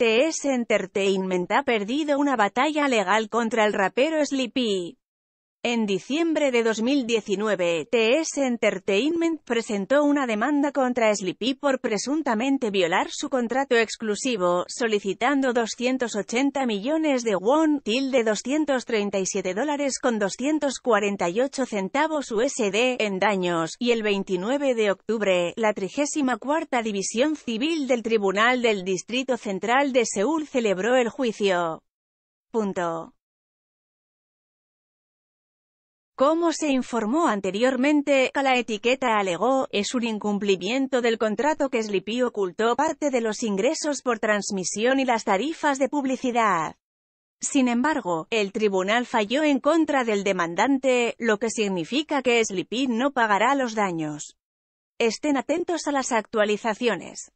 TS Entertainment ha perdido una batalla legal contra el rapero Sleepy. En diciembre de 2019, e TS Entertainment presentó una demanda contra Sleepy por presuntamente violar su contrato exclusivo, solicitando 280 millones de won, tilde 237 dólares con 248 centavos USD, en daños, y el 29 de octubre, la 34 División Civil del Tribunal del Distrito Central de Seúl celebró el juicio. Punto. Como se informó anteriormente, la etiqueta alegó, es un incumplimiento del contrato que Sleepy ocultó parte de los ingresos por transmisión y las tarifas de publicidad. Sin embargo, el tribunal falló en contra del demandante, lo que significa que Sleepy no pagará los daños. Estén atentos a las actualizaciones.